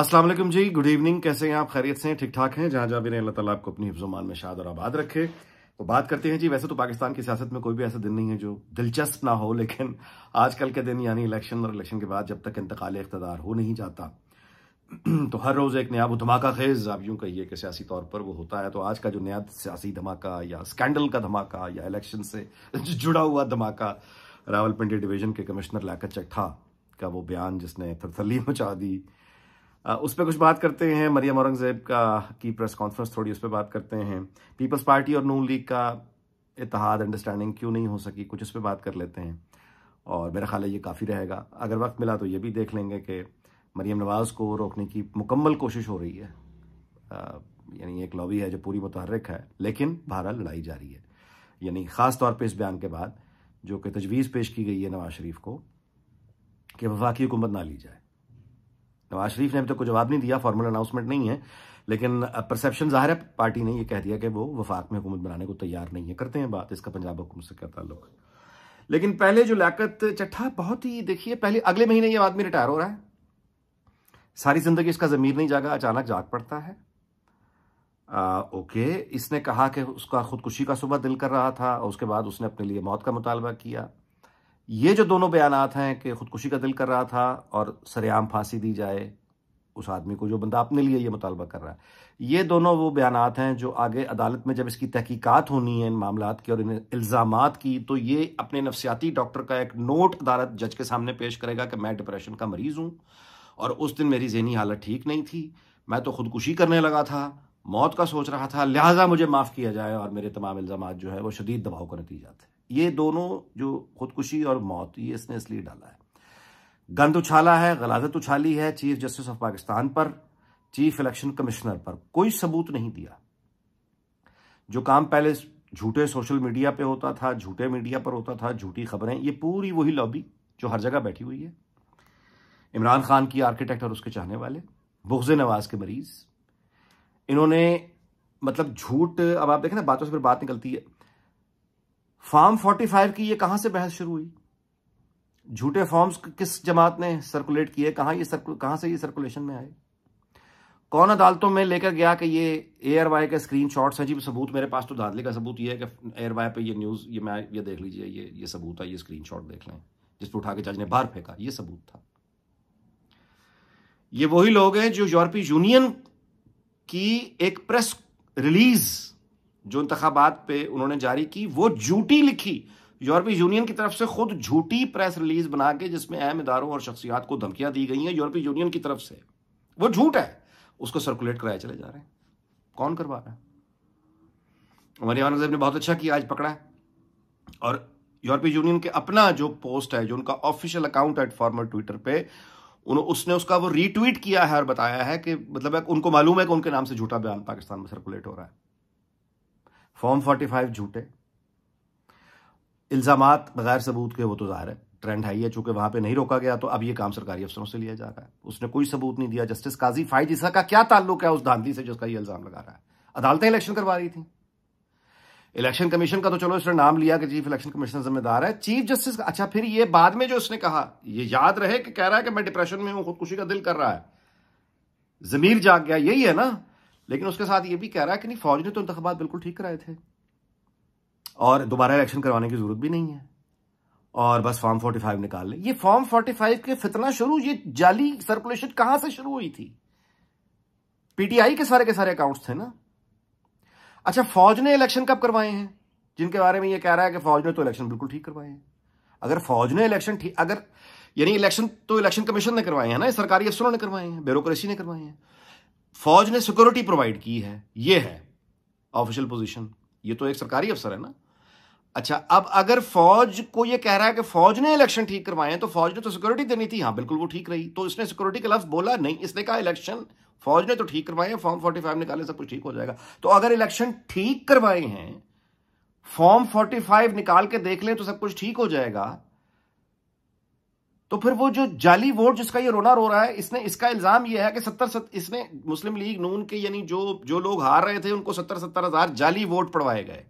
असलम जी good evening कैसे हैं आप खैरियत से ठीक ठाक हैं जहां जहाँ भी अल्लाह ताला आपको अपनी हिफ्जुमान में शाद और आबाद रखे तो बात करते हैं जी वैसे तो पाकिस्तान की सियासत में कोई भी ऐसा दिन नहीं है जो दिलचस्प ना हो लेकिन आजकल के दिन यानी इलेक्शन और इलेक्शन के बाद जब तक इंतकाल इकतदार हो नहीं जाता तो हर रोज़ एक नया वो धमाका खेज आप यूँ कहिए कि सियासी तौर पर वो होता है तो आज का जो नया सियासी धमाका या स्कैंडल का धमाका या इलेक्शन से जुड़ा हुआ धमाका रावलपिंडी डिवीजन के कमिश्नर लाकत चक्था का वो बयान जिसने थरथली मचा दी उस पर कुछ बात करते हैं मरियम औरंगजेब का की प्रेस कॉन्फ्रेंस थोड़ी उस पर बात करते हैं पीपल्स पार्टी और नून लीग का इतिहाद अंडरस्टैंडिंग क्यों नहीं हो सकी कुछ उस पर बात कर लेते हैं और मेरा ख्याल है ये काफ़ी रहेगा अगर वक्त मिला तो ये भी देख लेंगे कि मरीम नवाज़ को रोकने की मुकम्मल कोशिश हो रही है यानी एक लॉबी है जो पूरी मुतहरक है लेकिन बहरहाल लड़ाई जारी है यानी ख़ास तौर पर इस बयान के बाद जो कि तजवीज़ पेश की गई है नवाज शरीफ को कि वफाकी हुकूमत ना ली जाए नवाज शरीफ ने अभी तक तो कोई जवाब नहीं दिया फॉर्मल अनाउंसमेंट नहीं है लेकिन परसेप्शन जाहिर है पार्टी ने यह कह दिया कि वो वफाक में हुकूमत बनाने को तैयार नहीं है करते हैं बात इसका पंजाब हुकूमत से क्या ताल्लुक है लेकिन पहले जो लियाकत चट्ठा बहुत ही देखिए पहले अगले महीने ये आदमी रिटायर हो रहा है सारी जिंदगी इसका ज़मीर नहीं जागा अचानक जाग पड़ता है आ, ओके इसने कहा कि उसका खुदकुशी का सुबह दिल कर रहा था और उसके बाद उसने अपने लिए मौत का मुतालबा किया ये जो दोनों बयान हैं कि ख़ुदकुशी का दिल कर रहा था और सरेआम फांसी दी जाए उस आदमी को जो बंदा अपने लिए ये मुतालबा कर रहा है ये दोनों वो बयान हैं जो आगे अदालत में जब इसकी तहकीकात होनी है इन मामला की और इन इल्ज़ाम की तो ये अपने नफसियाती डॉक्टर का एक नोट अदालत जज के सामने पेश करेगा कि मैं डिप्रेशन का मरीज़ हूँ और उस दिन मेरी जहनी हालत ठीक नहीं थी मैं तो ख़ुदकुशी करने लगा था मौत का सोच रहा था लिहाजा मुझे माफ़ किया जाए और मेरे तमाम इल्ज़ाम जो है वो शदीद दबाव का नतीजा थे ये दोनों जो खुदकुशी और मौत ये इसने इसलिए डाला है गंद उछाला है गलाजत उछाली है चीफ जस्टिस ऑफ पाकिस्तान पर चीफ इलेक्शन कमिश्नर पर कोई सबूत नहीं दिया जो काम पहले झूठे सोशल मीडिया पे होता था झूठे मीडिया पर होता था झूठी खबरें ये पूरी वही लॉबी जो हर जगह बैठी हुई है इमरान खान की आर्किटेक्ट और उसके चाहने वाले बुगज नवाज के मरीज इन्होंने मतलब झूठ अब आप देखें ना बातों से फिर बात निकलती है फॉर्म 45 की ये कहां से बहस शुरू हुई झूठे फॉर्म्स किस जमात ने सर्कुलेट किए कहां ये कहां से ये सर्कुलेशन में आए कौन अदालतों में लेकर गया कि ये एयर वाई के स्क्रीन शॉट्स हैं जी सबूत मेरे पास तो दादले का सबूत ये है कि एयर वाई पर यह न्यूज़ ये मैं ये देख लीजिए ये ये सबूत है ये स्क्रीन शॉट देख लें जिस पर उठा के जज ने बाहर फेंका ये सबूत था ये वही लोग हैं जो यूरोपीय यूनियन की एक प्रेस रिलीज़ जो इंतबात पे उन्होंने जारी की वो झूठी लिखी यूरोपीय यूनियन की तरफ से खुद झूठी प्रेस रिलीज बना के जिसमें अहम इदारों और शख्सियात को धमकियां दी गई हैं यूरोपीय यूनियन की तरफ से वो झूठ है उसको सर्कुलेट कराए चले जा रहे हैं कौन करवा रहा है उमर यान साहब ने बहुत अच्छा किया आज पकड़ा है और यूरोपीय यूनियन के अपना जो पोस्ट है जो उनका ऑफिशियल अकाउंट है फॉर्मल ट्विटर पे उसने उसका वो रीट्वीट किया है और बताया है कि मतलब उनको मालूम है कि उनके नाम से झूठा बयान पाकिस्तान में सर्कुलेट हो रहा है फॉर्म फोर्टी फाइव झूठे इल्ज़ाम बगैर सबूत के वो तो ज़ाहिर है ट्रेंड हाई है चूंकि वहां पे नहीं रोका गया तो अब ये काम सरकारी अफसरों से लिया जा रहा है उसने कोई सबूत नहीं दिया जस्टिस काजी फाइज ईसा का क्या ताल्लुक है उस धांधली से जिसका ये इल्ज़ाम लगा रहा है अदालतें इलेक्शन करवा रही थी इलेक्शन कमीशन का तो चलो इसने नाम लिया कि चीफ इलेक्शन कमीशन जिम्मेदार है चीफ जस्टिस का अच्छा फिर ये बाद में जो उसने कहा ये याद रहे कि कह रहा है कि मैं डिप्रेशन में हूं खुदकुशी का दिल कर रहा है जमीर जाग गया यही है ना लेकिन उसके साथ ये भी कह रहा है कि नहीं फौज ने तो इंतबात बिल्कुल ठीक कराए थे और दोबारा इलेक्शन करवाने की जरूरत भी नहीं है और बस फॉर्म 45 निकाल ले ये फॉर्म 45 के फितना शुरू ये जाली सर्कुलेशन कहां से शुरू हुई थी पीटीआई के सारे के सारे अकाउंट्स थे ना अच्छा फौज ने इलेक्शन कब करवाए हैं जिनके बारे में ये कह रहा है कि फौज ने तो इलेक्शन बिल्कुल ठीक करवाए हैं अगर फौज ने इलेक्शन ठीक अगर यानी इलेक्शन तो इलेक्शन कमीशन ने करवाए हैं ना सरकारी अफसरों ने करवाए हैं ब्यूरोक्रेसी ने करवाए हैं फौज ने सिक्योरिटी प्रोवाइड की है ये है ऑफिशियल पोजीशन ये तो एक सरकारी अफसर है ना अच्छा अब अगर फौज को ये कह रहा है कि फौज ने इलेक्शन ठीक करवाए तो फौज ने तो सिक्योरिटी देनी थी हाँ बिल्कुल वो ठीक रही तो इसने सिक्योरिटी के लफ्ज बोला नहीं इसने कहा इलेक्शन फौज ने तो ठीक करवाए फॉर्म फोर्टी फाइव निकाले सब कुछ ठीक हो जाएगा तो अगर इलेक्शन ठीक करवाए हैं फॉर्म फोर्टी फाइव निकाल के देख लें तो सब कुछ ठीक हो जाएगा तो फिर वो जो जाली वोट जिसका ये रोना रो रहा है इसने इसका इल्जाम ये है कि सत्तर सत, इसने मुस्लिम लीग नून के यानी जो जो लोग हार रहे थे उनको सत्तर सत्तर हजार जाली वोट पड़वाए गए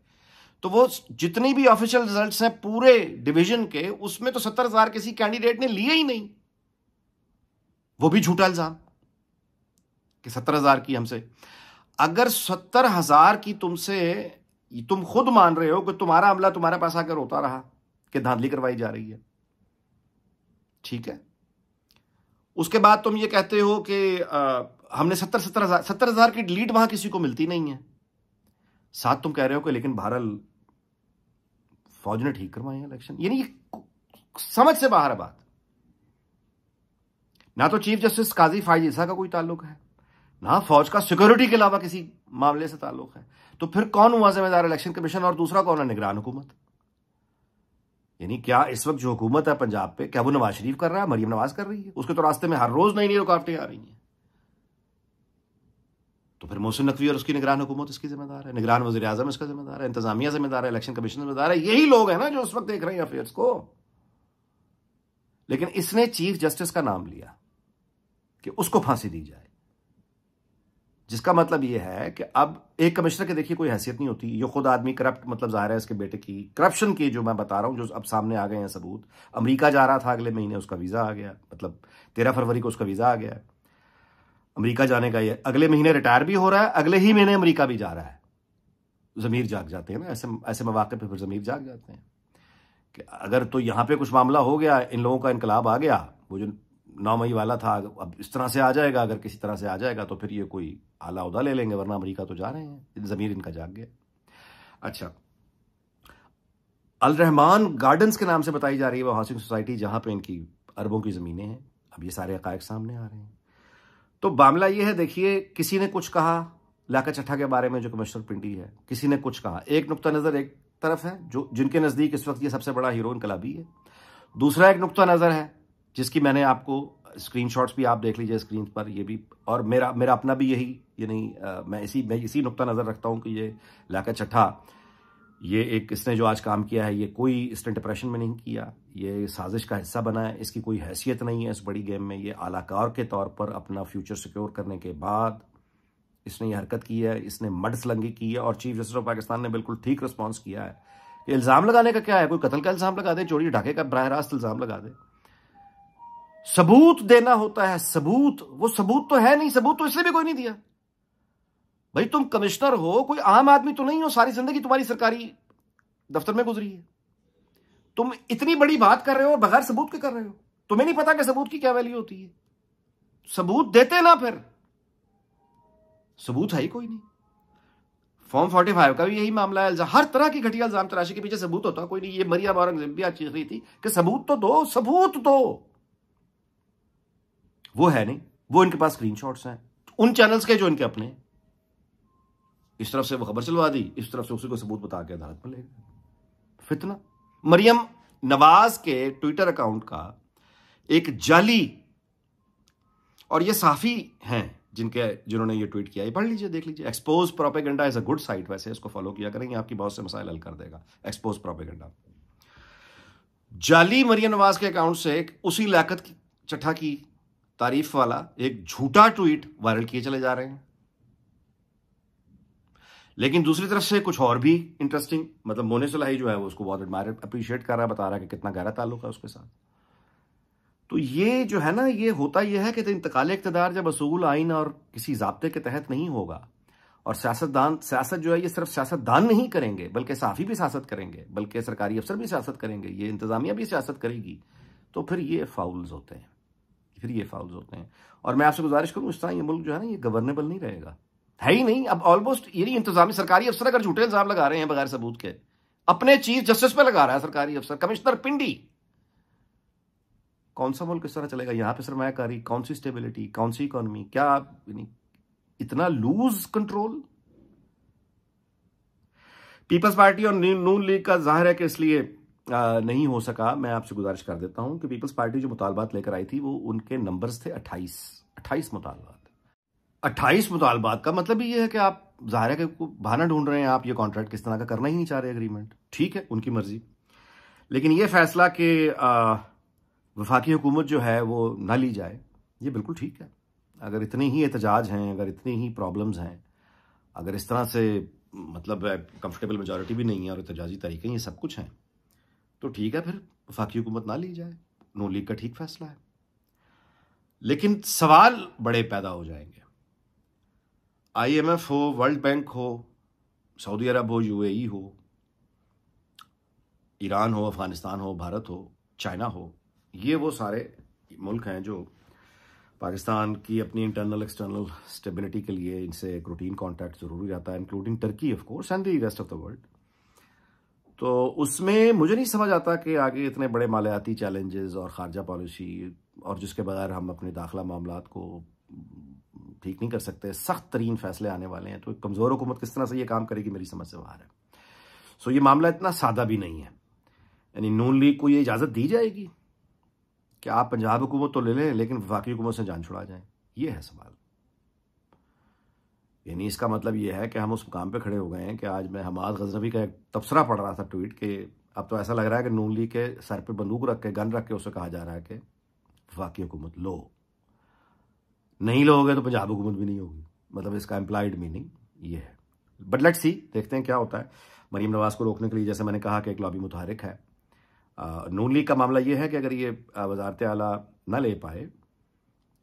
तो वो जितनी भी ऑफिशियल रिजल्ट्स हैं पूरे डिवीजन के उसमें तो सत्तर हजार किसी कैंडिडेट ने लिए ही नहीं वो भी झूठा इल्जाम कि सत्तर हजार की हमसे अगर सत्तर हजार की तुमसे तुम खुद मान रहे हो कि तुम्हारा अमला तुम्हारे पास आकर होता रहा कि धांधली करवाई जा रही है ठीक है उसके बाद तुम ये कहते हो कि हमने सत्तर सत्तर हजार सत्तर हजार की डिलीट वहां किसी को मिलती नहीं है साथ तुम कह रहे हो कि लेकिन भारत फौज ने ठीक है इलेक्शन यानी ये समझ से बाहर है बात ना तो चीफ जस्टिस काजी फाइज का कोई ताल्लुक है ना फौज का सिक्योरिटी के अलावा किसी मामले से ताल्लुक है तो फिर कौन हुआ जिम्मेदार इलेक्शन कमीशन और दूसरा कौन है निगरान हुकूमत यानी क्या इस वक्त जो हुकूमत है पंजाब पे क्या वो नवाज शरीफ कर रहा है मरियम नवाज कर रही है उसके तो रास्ते में हर रोज नई नई रुकावटें आ रही हैं तो फिर मोहसिन नकवी और उसकी निगरान हुकूमत इसकी जिम्मेदार है निगरान वजी अजम इसका जिम्मेदार है इंतजामिया जिम्मेदार है इलेक्शन कमीशन जिम्मेदार है यही लोग हैं ना जो उस वक्त देख रहे हैं अफेयर्स को लेकिन इसने चीफ जस्टिस का नाम लिया कि उसको फांसी दी जाए जिसका मतलब यह है कि अब एक कमिश्नर के देखिए कोई हैसियत नहीं होती ये खुद आदमी करप्ट मतलब जाहिर है इसके बेटे की करप्शन की जो मैं बता रहा हूं जो अब सामने आ गए हैं सबूत अमेरिका जा रहा था अगले महीने उसका वीज़ा आ गया मतलब तेरह फरवरी को उसका वीज़ा आ गया अमेरिका जाने का ये अगले महीने रिटायर भी हो रहा है अगले ही महीने अमरीका भी जा रहा है ज़मीर जाग जाते हैं ना ऐसे ऐसे मौाक़े पर फिर ज़मीर जाग जाते हैं कि अगर तो यहां पर कुछ मामला हो गया इन लोगों का इनकलाब आ गया वो जो मई वाला था अब इस तरह से आ जाएगा अगर किसी तरह से आ जाएगा तो फिर ये कोई आला उदा ले लेंगे वरना अमेरिका तो जा रहे हैं ज़मीर इनका जाग गया अच्छा अलरहमान गार्डन्स के नाम से बताई जा रही है वो हाउसिंग सोसाइटी जहां पे इनकी अरबों की ज़मीनें हैं अब ये सारे हकायक सामने आ रहे हैं तो मामला ये है देखिए किसी ने कुछ कहा लाका चट्ठा के बारे में जो कमिश्नर पिंडी है किसी ने कुछ कहा एक नुकता नज़र एक तरफ है जो जिनके नज़दीक इस वक्त ये सबसे बड़ा हीरो इनकलाबी है दूसरा एक नुकता नज़र है जिसकी मैंने आपको स्क्रीनशॉट्स भी आप देख लीजिए स्क्रीन पर ये भी और मेरा मेरा अपना भी यही ये नहीं आ, मैं इसी मैं इसी नुकता नज़र रखता हूँ कि ये लाका चट्ठा ये एक इसने जो आज काम किया है ये कोई इसने डिप्रेशन में नहीं किया ये साजिश का हिस्सा बना है इसकी कोई हैसियत नहीं है इस बड़ी गेम में ये आलाकार के तौर पर अपना फ्यूचर सिक्योर करने के बाद इसने ये हरकत की है इसने मड स्लंगी की है और चीफ जस्टिस ऑफ पाकिस्तान ने बिल्कुल ठीक रिस्पॉन्स किया है इल्ज़ाम लगाने का क्या है कोई कत्ल का इल्ज़ाम लगा दे चोरी ढाके का बरह रास्त इल्ज़ाम लगा दे सबूत देना होता है सबूत वो सबूत तो है नहीं सबूत तो इसलिए भी कोई नहीं दिया भाई तुम कमिश्नर हो कोई आम आदमी तो नहीं हो सारी जिंदगी तुम्हारी सरकारी दफ्तर में गुजरी है तुम इतनी बड़ी बात कर रहे हो बगैर सबूत के कर रहे हो तुम्हें नहीं पता कि सबूत की क्या वैल्यू होती है सबूत देते ना फिर सबूत है ही कोई नहीं फॉर्म फोर्टी फाइव का भी यही मामला है हर तरह की घटिया इल्जाम तराशी के पीछे सबूत होता कोई नहीं ये मरिया आज चीख रही थी कि सबूत तो दो सबूत दो वो है नहीं वो इनके पास स्क्रीनशॉट्स हैं तो उन चैनल्स के जो इनके अपने इस तरफ से वो खबर चलवा दी इस तरफ से उसी को सबूत बता के अदालत में ले गए फितना मरियम नवाज के ट्विटर अकाउंट का एक जाली और ये साफी हैं जिनके जिन्होंने ये ट्वीट किया ये पढ़ लीजिए देख लीजिए expose propaganda is a good site वैसे इसको फॉलो किया करेंगे आपकी बहुत से मसाइल हल कर देगा एक्सपोज प्रोपेगेंडा जाली मरियम नवाज के अकाउंट से उसी लाकत की चट्ठा की तारीफ वाला एक झूठा ट्वीट वायरल किए चले जा रहे हैं लेकिन दूसरी तरफ से कुछ और भी इंटरेस्टिंग मतलब मोने सलाही जो है वो उसको बहुत एडमायर अप्रिशिएट कर रहा है बता रहा है कि कितना गहरा ताल्लुक है उसके साथ तो ये जो है ना ये होता यह है कि तो इंतकाल इकतदार जब असूल आइन और किसी जबते के तहत नहीं होगा और सियासतदान सियासत जो है ये सिर्फ सियासतदान नहीं करेंगे बल्कि साफ़ी भी सियासत करेंगे बल्कि सरकारी अफसर भी सियासत करेंगे ये इंतज़ामिया भी सियासत करेगी तो फिर ये फाउल्स होते हैं फिर ये फाउल्स होते हैं और मैं आपसे गुजारिश करूँ उस तरह ये मुल्क जो है ना ये गवर्नेबल नहीं रहेगा है ही नहीं अब ऑलमोस्ट यही इंतजामी सरकारी अफसर अगर झूठे इल्जाम लगा रहे हैं बगैर सबूत के अपने चीफ जस्टिस पर लगा रहा है सरकारी अफसर कमिश्नर पिंडी कौन सा मुल्क इस तरह चलेगा यहाँ पे सरमाकारी कौन सी स्टेबिलिटी कौन सी इकोनॉमी क्या इतना लूज कंट्रोल पीपल्स पार्टी और नून लीग का जाहिर है कि इसलिए नहीं हो सका मैं आपसे गुजारिश कर देता हूं कि पीपल्स पार्टी जो मुतालबात लेकर आई थी वो उनके नंबर्स थे 28 28 मुतालबात 28 मुतालबात का मतलब ये है कि आप जाहिर है बहाना ढूंढ रहे हैं आप ये कॉन्ट्रैक्ट किस तरह का करना ही नहीं चाह रहे अग्रीमेंट ठीक है उनकी मर्जी लेकिन ये फैसला कि वफाकी हुकूमत जो है वो ना ली जाए ये बिल्कुल ठीक है अगर इतने ही एहतजाज हैं अगर इतनी ही प्रॉब्लम्स हैं अगर इस तरह से मतलब कंफर्टेबल मेजॉरिटी भी नहीं है और एहतजाजी तरीके ये सब कुछ हैं तो ठीक है फिर वफाकी हुकूमत ना ली जाए नो लीग का ठीक फैसला है लेकिन सवाल बड़े पैदा हो जाएंगे आई एम एफ हो वर्ल्ड बैंक हो सऊदी अरब हो ए e हो ईरान हो अफ़गानिस्तान हो भारत हो चाइना हो ये वो सारे मुल्क हैं जो पाकिस्तान की अपनी इंटरनल एक्सटर्नल स्टेबिलिटी के लिए इनसे एक रूटीन कॉन्टैक्ट ज़रूरी रहता है including Turkey of course and the rest of the world तो उसमें मुझे नहीं समझ आता कि आगे इतने बड़े मालियाती चैलेंजेस और ख़ारजा पॉलिसी और जिसके बगैर हम अपने दाखिला मामला को ठीक नहीं कर सकते सख्त तरीन फैसले आने वाले हैं तो कमज़ोर हुकूमत किस तरह से ये काम करेगी मेरी समझ से बाहर है सो ये मामला इतना सादा भी नहीं है यानी नून लीग को ये इजाज़त दी जाएगी कि आप पंजाब हुकूमत तो ले लें लेकिन वफाकी हुकूमत से जान छुड़ा जाए ये है सवाल यानी इसका मतलब ये है कि हम उस मुकाम पे खड़े हो गए हैं कि आज मैं हमाद गजनबी का एक तबसरा पढ़ रहा था ट्वीट कि अब तो ऐसा लग रहा है कि नून लीग के सर पे बंदूक रख के गन रख के उसे कहा जा रहा है कि वफाकी हुकूमत लो नहीं लोगे तो पंजाब हुकूमत भी नहीं होगी मतलब इसका एम्प्लॉयड मीनिंग ये है बट लेट सी देखते हैं क्या होता है मरीम नवाज को रोकने के लिए जैसे मैंने कहा कि एक लॉबी मुतहरक है नून लीग का मामला ये है कि अगर ये वजारत आला ना ले पाए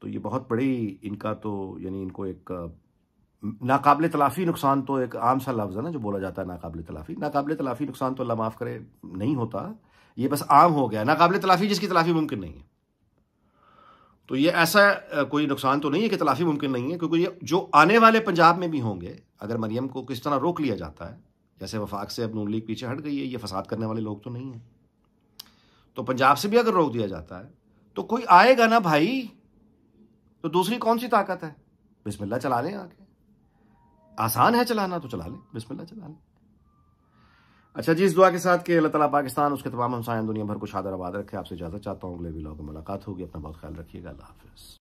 तो ये बहुत बड़ी इनका तो यानी इनको एक नाकबले तलाफ़ी नुकसान तो एक आम सा लफ्ज़ है ना जो बोला जाता है नाकबिल तलाफ़ी नाकबले तलाफ़ी नुकसान तो अल्लाह माफ़ करे नहीं होता ये बस आम हो गया नाकबले तलाफ़ी जिसकी तलाफ़ी मुमकिन नहीं है तो ये ऐसा कोई नुकसान तो नहीं है कि तलाफ़ी मुमकिन नहीं है क्योंकि ये जो आने वाले पंजाब में भी होंगे अगर मरियम को किस तरह रोक लिया जाता है जैसे वफाक से अब नून लीग पीछे हट गई है ये फसाद करने वाले लोग तो नहीं हैं तो पंजाब से भी अगर रोक दिया जाता है तो कोई आएगा ना भाई तो दूसरी कौन सी ताकत है बिस्मिल्ला चला लें आके आसान है चलाना तो चला लें बिस्मिल्लाह चला लें अच्छा जी इस दुआ के साथ के अल्लाह ताला पाकिस्तान उसके तमाम हमसायन दुनिया भर को शादर आबाद रखे आपसे इजाजत चाहता हूँ अगले वीलॉग में मुलाकात होगी अपना बहुत ख्याल रखिएगा अल्लाह हाफिज़